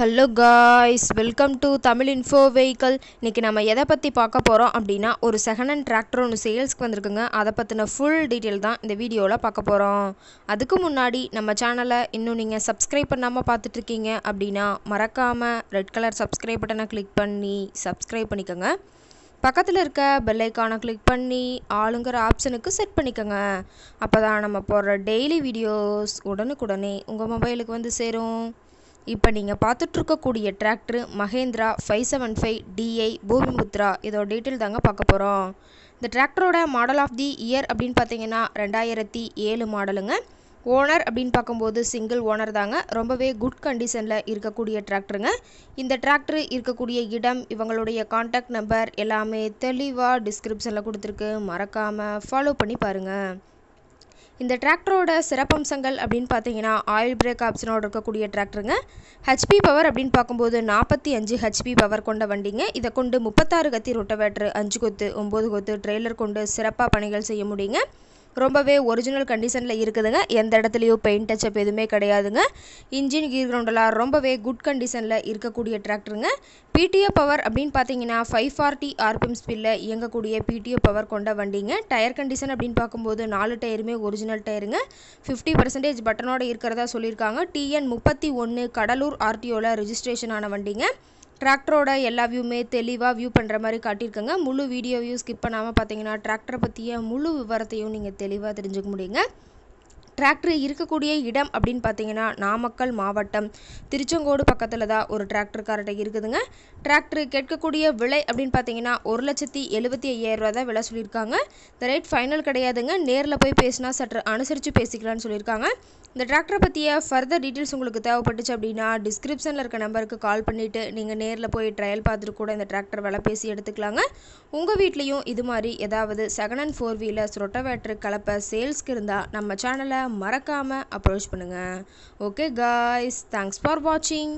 hello guys welcome to Tamil info vehicle இன்றைக்கி நம்ம எதை பற்றி பார்க்க போகிறோம் அப்படின்னா ஒரு செகண்ட் ஹேண்ட் டிராக்டர் ஒன்று சேல்ஸ்க்கு வந்திருக்குங்க அதை பற்றின ஃபுல் டீட்டெயில் தான் இந்த வீடியோவில் பார்க்க போகிறோம் அதுக்கு முன்னாடி நம்ம சேனலை இன்னும் நீங்கள் சப்ஸ்கிரைப் பண்ணாமல் பார்த்துட்ருக்கீங்க அப்படின்னா மறக்காமல் ரெட் கலர் சப்ஸ்கிரைப் பட்டனை கிளிக் பண்ணி சப்ஸ்கிரைப் பண்ணிக்கோங்க பக்கத்தில் இருக்க பெல்லைக்கானை கிளிக் பண்ணி ஆளுங்கிற ஆப்ஷனுக்கு செட் பண்ணிக்கோங்க அப்போ தான் நம்ம போடுற டெய்லி வீடியோஸ் உடனுக்குடனே உங்கள் மொபைலுக்கு வந்து சேரும் இப்போ நீங்கள் பார்த்துட்ருக்கக்கூடிய tractor Mahindra five seven five DI Bhoomiputra இதோட டீட்டெயில் தாங்க பார்க்க போகிறோம் இந்த டிராக்டரோட மாடல் ஆஃப் தி இயர் அப்படின்னு பார்த்தீங்கன்னா ரெண்டாயிரத்தி ஏழு மாடலுங்க ஓனர் அப்படின்னு பார்க்கும்போது சிங்கிள் ஓனர் தாங்க ரொம்பவே குட் கண்டிஷனில் இருக்கக்கூடிய டிராக்டருங்க இந்த டிராக்டர் இருக்கக்கூடிய இடம் இவங்களுடைய காண்டாக்ட் நம்பர் எல்லாமே தெளிவாக டிஸ்கிரிப்ஷனில் கொடுத்துருக்கு மறக்காமல் ஃபாலோ பண்ணி பாருங்கள் இந்த டிராக்டரோட சிறப்பம்சங்கள் அப்படின்னு பார்த்தீங்கன்னா ஆயில் பிரேக் ஆப்ஷனோடு இருக்கக்கூடிய டிராக்டருங்க ஹெச்பி பவர் அப்படின்னு பார்க்கும்போது நாற்பத்தி அஞ்சு ஹெச்பி பவர் கொண்ட வண்டிங்க இதை கொண்டு முப்பத்தாறு கத்தி ரொட்டவேட்ரு அஞ்சு கொத்து ஒம்பது கொத்து ட்ரெய்லர் கொண்டு சிறப்பாக பணிகள் செய்ய முடியுங்க ரொம்பவே ஒரிஜினல் கண்டிஷனில் இருக்குதுங்க எந்த இடத்துலையும் பெயிண்ட் டச்சப் எதுவுமே கிடையாதுங்க இன்ஜின் கீர் கிரவுண்டெல்லாம் ரொம்பவே குட் கண்டிஷனில் இருக்கக்கூடிய டிராக்டருங்க பிடிஓ பவர் அப்படின்னு பார்த்தீங்கன்னா ஃபைவ் ஃபார்ட்டி ஆர்பிஎம் ஸ்பீடில் இயங்கக்கூடிய பிடிஓ பவர் கொண்ட வண்டிங்க டயர் கண்டிஷன் அப்படின்னு பார்க்கும்போது நாலு டயருமே ஒரிஜினல் டயருங்க ஃபிஃப்டி பர்சன்டேஜ் பட்டனோடு இருக்கிறதா சொல்லியிருக்காங்க டிஎன் முப்பத்தி ஒன்று கடலூர் ஆர்டிஓவில் ரிஜிஸ்ட்ரேஷன் ஆன வண்டிங்க டிராக்டரோட எல்லா வியூமே தெளிவாக வியூ பண்ணுற மாதிரி காட்டியிருக்கங்க முழு வீடியோவையும் ஸ்கிப் பண்ணாமல் பார்த்தீங்கன்னா டிராக்டரை பற்றிய முழு விவரத்தையும் நீங்கள் தெளிவாக தெரிஞ்சுக்க முடியுங்க டிராக்டர் இருக்கக்கூடிய இடம் அப்படின்னு பார்த்தீங்கன்னா நாமக்கல் மாவட்டம் திருச்செங்கோடு பக்கத்தில் தான் ஒரு டிராக்டர் கார்ட்டை இருக்குதுங்க டிராக்டர் கேட்கக்கூடிய விலை அப்படின்னு பார்த்தீங்கன்னா ஒரு லட்சத்தி எழுபத்தி ஐயாயிரரூவா தான் விலை சொல்லியிருக்காங்க இந்த ரேட் ஃபைனல் கிடையாதுங்க நேரில் போய் பேசினா சற்று அனுசரித்து பேசிக்கலாம்னு சொல்லியிருக்காங்க இந்த டிராக்டரை பற்றிய ஃபர்தர் டீட்டெயில்ஸ் உங்களுக்கு தேவைப்பட்டுச்சு அப்படின்னா டிஸ்கிரிப்ஷனில் இருக்க நம்பருக்கு கால் பண்ணிவிட்டு நீங்கள் நேரில் போய் ட்ரையல் பார்த்துட்டு கூட இந்த டிராக்டர் விலை பேசி எடுத்துக்கலாங்க உங்கள் வீட்லேயும் இது மாதிரி ஏதாவது second and four wheelers rotavator கலப்பை சேல்ஸ்க்கு இருந்தால் நம்ம சேனலை மறக்காமல் அப்ரோச் பண்ணுங்கள் ஓகே காய்ஸ் தேங்க்ஸ் ஃபார் வாட்சிங்